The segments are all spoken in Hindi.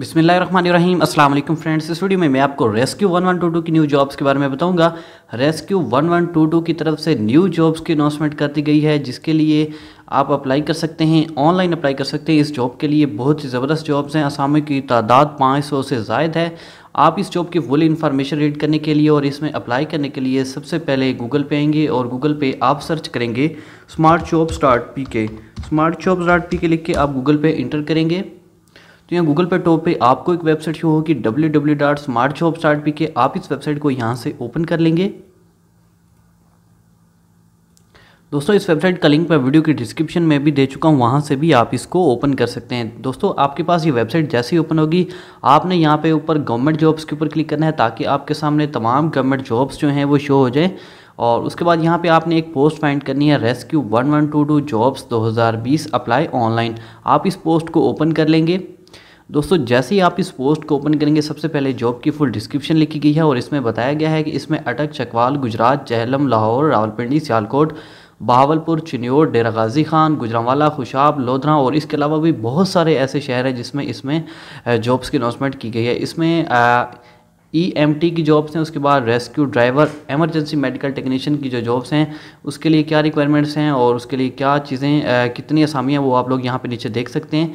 बिसमीम अस्सलाम वालेकुम फ्रेंड्स इस वीडियो में मैं आपको rescue one one two two की न्यू जॉब्स के बारे में बताऊंगा rescue one one two two की तरफ से न्यू जॉब्स की अनाउंसमेंट कर दी गई है जिसके लिए आप अप्लाई कर सकते हैं ऑनलाइन अप्लाई कर सकते हैं इस जॉब के लिए बहुत ही ज़बरदस्त जॉब्स हैं असामियों की तादाद सौ से ज़ायद है आप इस जॉब की फुल इन्फॉर्मेशन रीड करने के लिए और इसमें अप्लाई करने के लिए सबसे पहले गूगल पे आएंगे और गूगल पे आप सर्च करेंगे smart jobs dot P K smart jobs dot P K लिख के आप गूगल पे इंटर करेंगे तो यहाँ गूगल पे टॉप पे आपको एक वेबसाइट शो होगी W W dot smart shop start P K आप इस वेबसाइट को यहाँ से ओपन कर लेंगे दोस्तों इस वेबसाइट का लिंक मैं वीडियो के डिस्क्रिप्शन में भी दे चुका हूँ वहाँ से भी आप इसको ओपन कर सकते हैं दोस्तों आपके पास ये वेबसाइट जैसे ही ओपन होगी आपने यहाँ पे ऊपर गवर्नमेंट जॉब्स के ऊपर क्लिक करना है ताकि आपके सामने तमाम गवर्नमेंट जॉब्स जो हैं वो शो हो जाए और उसके बाद यहाँ पे आपने एक पोस्ट फाइंड करनी है rescue one one two two jobs दो हज़ार बीस अप्लाई ऑनलाइन आप इस पोस्ट को ओपन कर लेंगे दोस्तों जैसे ही आप इस पोस्ट को ओपन करेंगे सबसे पहले जॉब की फुल डिस्क्रिप्शन लिखी गई है और इसमें बताया गया है कि इसमें अटक चकवाल गुजरात जहलम लाहौर रावलपिंडी सियालकोट बहावलपुर चिन्योर डेरा गाजी खान गुजरावाला खुशाब लोधरा और इसके अलावा भी बहुत सारे ऐसे शहर हैं जिसमें इसमें जॉब्स की अनाउंसमेंट की गई है इसमें ई एम टी की जॉब्स हैं उसके बाद rescue driver emergency medical technician की जो जॉब्स हैं उसके लिए क्या रिक्वायरमेंट्स हैं और उसके लिए क्या चीज़ें कितनी आसामियाँ वो आप लोग यहाँ पे नीचे देख सकते हैं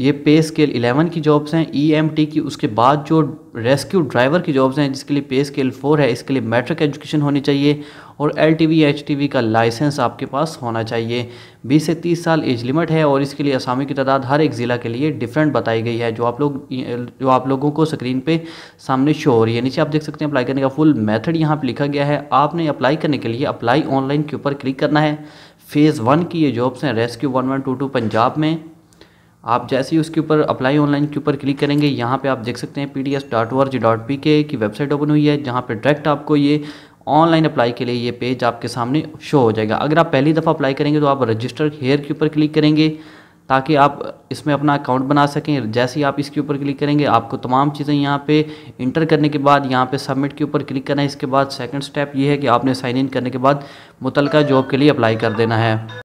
ये पे स्केल 11 की जॉब्स हैं ई e की उसके बाद जो रेस्क्यू ड्राइवर की जॉब्स हैं जिसके लिए पे स्केल 4 है इसके लिए मैट्रिक एजुकेशन होनी चाहिए और एल टी का लाइसेंस आपके पास होना चाहिए 20 से 30 साल एज लिमिट है और इसके लिए असामी की तादाद हर एक ज़िला के लिए डिफरेंट बताई गई है जो आप लोग जो आप लोगों को स्क्रीन पे सामने शो हो रही है नीचे आप देख सकते हैं अप्लाई करने का फुल मेथड यहाँ पर लिखा गया है आपने अप्लाई करने के लिए अप्लाई ऑनलाइन के ऊपर क्लिक करना है फ़ेज़ वन की ये जॉब्स हैं rescue one one two two Punjab में आप जैसे ही उसके ऊपर अप्लाई ऑनलाइन के ऊपर क्लिक करेंगे यहाँ पे आप देख सकते हैं P D S dot dot P K की वेबसाइट ओपन हुई है जहाँ पे डायरेक्ट आपको ये ऑनलाइन अप्लाई के लिए ये पेज आपके सामने शो हो जाएगा अगर आप पहली दफ़ा अप्लाई करेंगे तो आप रजिस्टर हेयर के ऊपर क्लिक करेंगे ताकि आप इसमें अपना अकाउंट बना सकें जैसे ही आप इसके ऊपर क्लिक करेंगे आपको तमाम चीज़ें यहाँ पे इंटर करने के बाद यहाँ पे सबमिट के ऊपर क्लिक करना है इसके बाद सेकंड स्टेप ये है कि आपने साइन इन करने के बाद मुतलका जॉब के लिए अप्लाई कर देना है